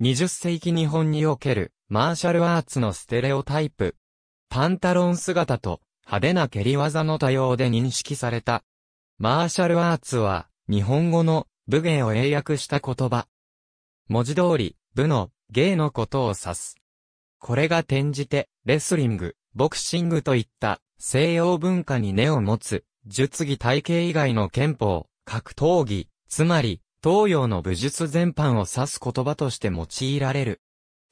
20世紀日本におけるマーシャルアーツのステレオタイプ。パンタロン姿と派手な蹴り技の多様で認識された。マーシャルアーツは日本語の武芸を英訳した言葉。文字通り武の芸のことを指す。これが転じてレスリング、ボクシングといった西洋文化に根を持つ術技体系以外の憲法、格闘技、つまり東洋の武術全般を指す言葉として用いられる。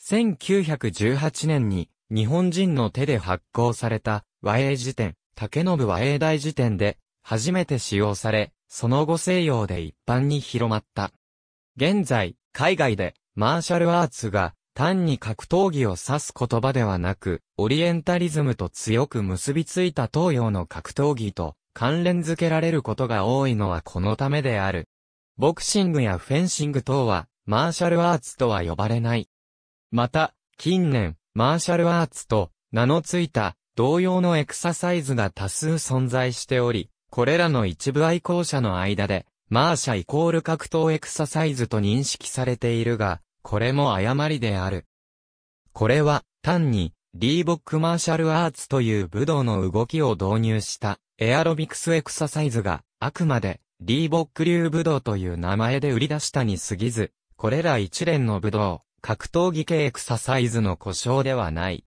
1918年に日本人の手で発行された和英辞典、竹信和英大辞典で初めて使用され、その後西洋で一般に広まった。現在、海外でマーシャルアーツが単に格闘技を指す言葉ではなく、オリエンタリズムと強く結びついた東洋の格闘技と関連づけられることが多いのはこのためである。ボクシングやフェンシング等は、マーシャルアーツとは呼ばれない。また、近年、マーシャルアーツと名のついた同様のエクササイズが多数存在しており、これらの一部愛好者の間で、マーシャイコール格闘エクササイズと認識されているが、これも誤りである。これは、単に、リーボックマーシャルアーツという武道の動きを導入した、エアロビクスエクササイズが、あくまで、リーボック流ブドウという名前で売り出したに過ぎず、これら一連のブドウ、格闘技系エクササイズの故障ではない。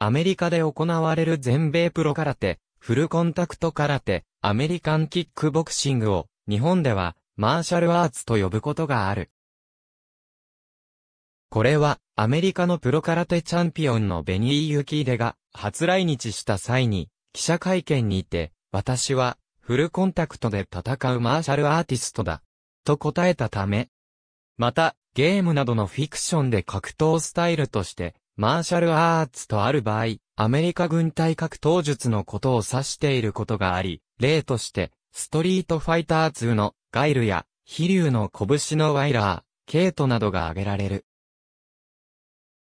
アメリカで行われる全米プロ空手、フルコンタクト空手、アメリカンキックボクシングを、日本では、マーシャルアーツと呼ぶことがある。これは、アメリカのプロ空手チャンピオンのベニー・ユキーデが、初来日した際に、記者会見にて、私は、フルコンタクトで戦うマーシャルアーティストだ。と答えたため。また、ゲームなどのフィクションで格闘スタイルとして、マーシャルアーツとある場合、アメリカ軍隊格闘術のことを指していることがあり、例として、ストリートファイター2のガイルや、飛竜の拳のワイラー、ケイトなどが挙げられる。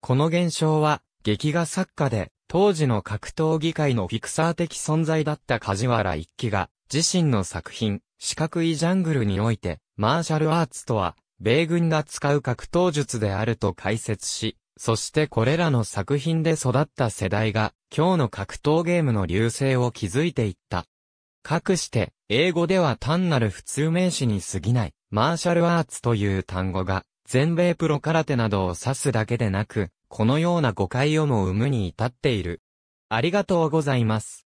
この現象は、劇画作家で、当時の格闘技界のフィクサー的存在だった梶原一騎が、自身の作品、四角いジャングルにおいて、マーシャルアーツとは、米軍が使う格闘術であると解説し、そしてこれらの作品で育った世代が、今日の格闘ゲームの流星を築いていった。かくして、英語では単なる普通名詞に過ぎない、マーシャルアーツという単語が、全米プロ空手などを指すだけでなく、このような誤解をも生むに至っている。ありがとうございます。